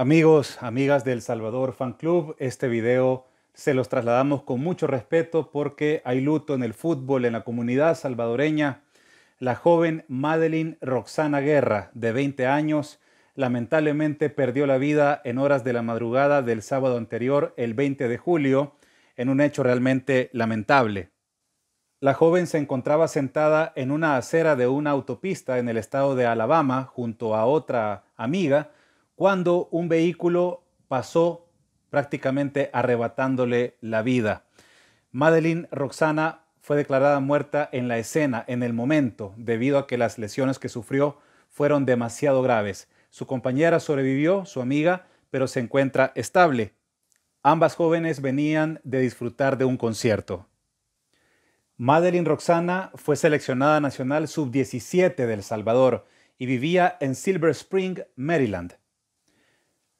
Amigos, amigas del Salvador Fan Club, este video se los trasladamos con mucho respeto porque hay luto en el fútbol, en la comunidad salvadoreña. La joven Madeline Roxana Guerra, de 20 años, lamentablemente perdió la vida en horas de la madrugada del sábado anterior, el 20 de julio, en un hecho realmente lamentable. La joven se encontraba sentada en una acera de una autopista en el estado de Alabama junto a otra amiga, cuando un vehículo pasó prácticamente arrebatándole la vida. Madeline Roxana fue declarada muerta en la escena, en el momento, debido a que las lesiones que sufrió fueron demasiado graves. Su compañera sobrevivió, su amiga, pero se encuentra estable. Ambas jóvenes venían de disfrutar de un concierto. Madeline Roxana fue seleccionada nacional sub-17 del Salvador y vivía en Silver Spring, Maryland.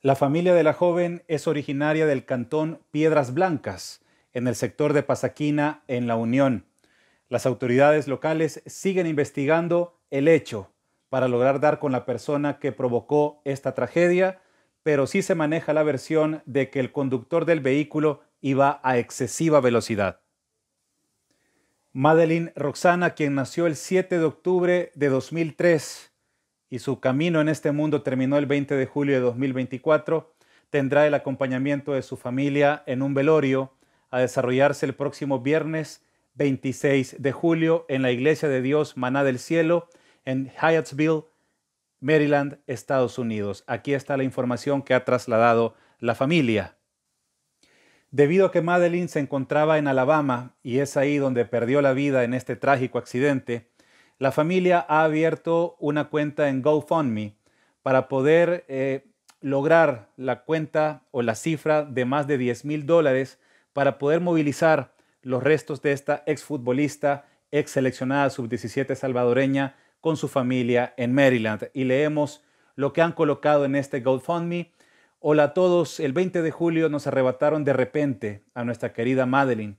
La familia de la joven es originaria del cantón Piedras Blancas, en el sector de Pasaquina, en La Unión. Las autoridades locales siguen investigando el hecho para lograr dar con la persona que provocó esta tragedia, pero sí se maneja la versión de que el conductor del vehículo iba a excesiva velocidad. Madeline Roxana, quien nació el 7 de octubre de 2003, y su camino en este mundo terminó el 20 de julio de 2024, tendrá el acompañamiento de su familia en un velorio a desarrollarse el próximo viernes 26 de julio en la Iglesia de Dios Maná del Cielo en Hyattsville, Maryland, Estados Unidos. Aquí está la información que ha trasladado la familia. Debido a que Madeline se encontraba en Alabama y es ahí donde perdió la vida en este trágico accidente, la familia ha abierto una cuenta en GoFundMe para poder eh, lograr la cuenta o la cifra de más de 10 mil dólares para poder movilizar los restos de esta exfutbolista, ex seleccionada sub-17 salvadoreña con su familia en Maryland. Y leemos lo que han colocado en este GoFundMe. Hola a todos, el 20 de julio nos arrebataron de repente a nuestra querida Madeline.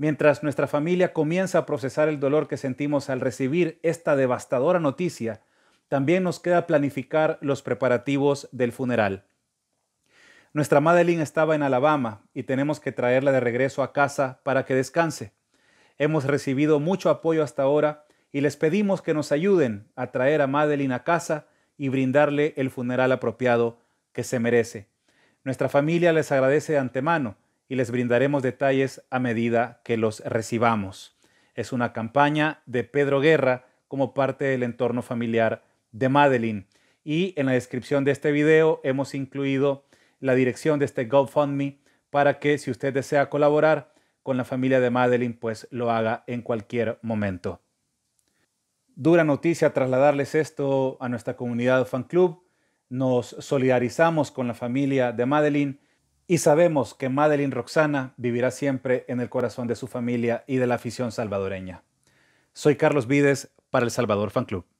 Mientras nuestra familia comienza a procesar el dolor que sentimos al recibir esta devastadora noticia, también nos queda planificar los preparativos del funeral. Nuestra Madeline estaba en Alabama y tenemos que traerla de regreso a casa para que descanse. Hemos recibido mucho apoyo hasta ahora y les pedimos que nos ayuden a traer a Madeline a casa y brindarle el funeral apropiado que se merece. Nuestra familia les agradece de antemano y les brindaremos detalles a medida que los recibamos. Es una campaña de Pedro Guerra como parte del entorno familiar de Madeline. Y en la descripción de este video hemos incluido la dirección de este GoFundMe para que si usted desea colaborar con la familia de Madeline, pues lo haga en cualquier momento. Dura noticia trasladarles esto a nuestra comunidad fan club. Nos solidarizamos con la familia de Madeline y sabemos que Madeline Roxana vivirá siempre en el corazón de su familia y de la afición salvadoreña. Soy Carlos Vides para El Salvador Fan Club.